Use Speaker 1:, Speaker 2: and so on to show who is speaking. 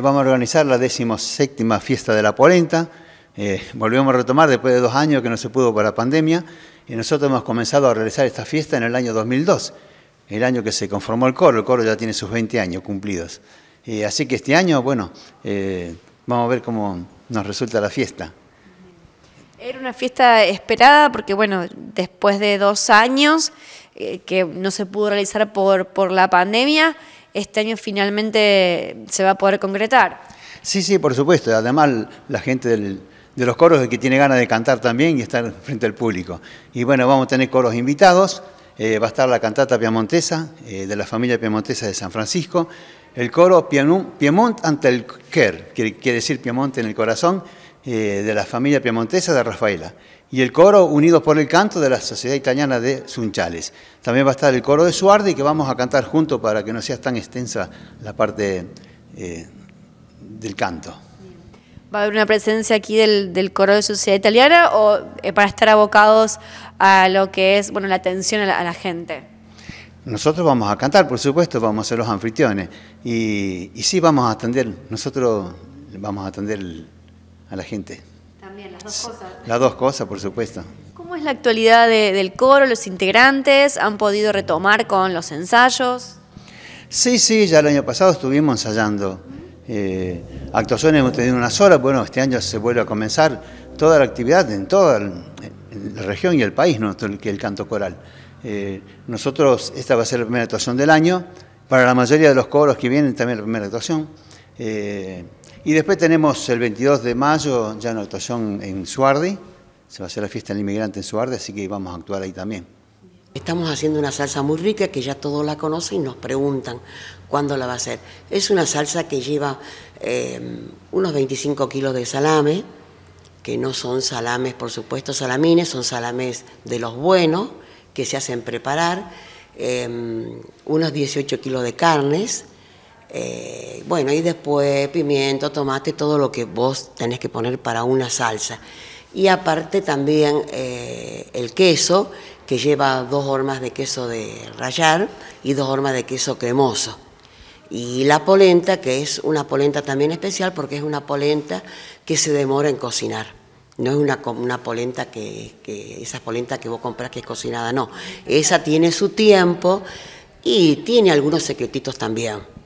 Speaker 1: Vamos a organizar la séptima fiesta de la polenta. Eh, volvemos a retomar después de dos años que no se pudo por la pandemia. Y nosotros hemos comenzado a realizar esta fiesta en el año 2002, el año que se conformó el coro. El coro ya tiene sus 20 años cumplidos. Eh, así que este año, bueno, eh, vamos a ver cómo nos resulta la fiesta.
Speaker 2: Era una fiesta esperada porque, bueno, después de dos años eh, que no se pudo realizar por, por la pandemia, este año finalmente se va a poder concretar.
Speaker 1: Sí, sí, por supuesto. Además, la gente del, de los coros que tiene ganas de cantar también y estar frente al público. Y bueno, vamos a tener coros invitados. Eh, va a estar la cantata piamontesa eh, de la familia piamontesa de San Francisco. El coro Piemont ante el Quer, que quiere decir Piemonte en el corazón, eh, de la familia piemontesa de Rafaela y el coro Unidos por el Canto de la Sociedad Italiana de Sunchales. También va a estar el coro de Suardi que vamos a cantar junto para que no sea tan extensa la parte eh, del canto.
Speaker 2: ¿Va a haber una presencia aquí del, coro de Sociedad Italiana o eh, para estar abocados a lo que es bueno, la atención a la, gente?
Speaker 1: Nosotros vamos a cantar, por supuesto, vamos a ser los anfitriones y, y sí vamos a atender, nosotros vamos a atender el a la gente.
Speaker 2: También, las dos cosas.
Speaker 1: Las dos cosas, por supuesto.
Speaker 2: ¿Cómo es la actualidad del coro, los integrantes? ¿Han podido retomar con los ensayos?
Speaker 1: Sí, sí, ya el año pasado estuvimos ensayando. Eh, actuaciones hemos tenido una sola, bueno, este año se vuelve a comenzar toda la actividad en toda la región y el país, ¿no? el, el canto coral. Eh, nosotros, esta va a ser la primera actuación del año, para la mayoría de los coros que vienen también la primera actuación. Eh, y después tenemos el 22 de mayo ya la actuación en Suardi, se va a hacer la fiesta del inmigrante en Suardi, así que vamos a actuar ahí también.
Speaker 3: Estamos haciendo una salsa muy rica que ya todos la conocen y nos preguntan cuándo la va a hacer. Es una salsa que lleva eh, unos 25 kilos de salame, que no son salames, por supuesto, salamines, son salames de los buenos que se hacen preparar, eh, unos 18 kilos de carnes, eh, bueno, y después pimiento, tomate, todo lo que vos tenés que poner para una salsa. Y aparte también eh, el queso, que lleva dos hormas de queso de rallar y dos hormas de queso cremoso. Y la polenta, que es una polenta también especial porque es una polenta que se demora en cocinar. No es una, polenta que, que, polenta que vos compras que es cocinada, no. Esa tiene su tiempo y tiene algunos secretitos también.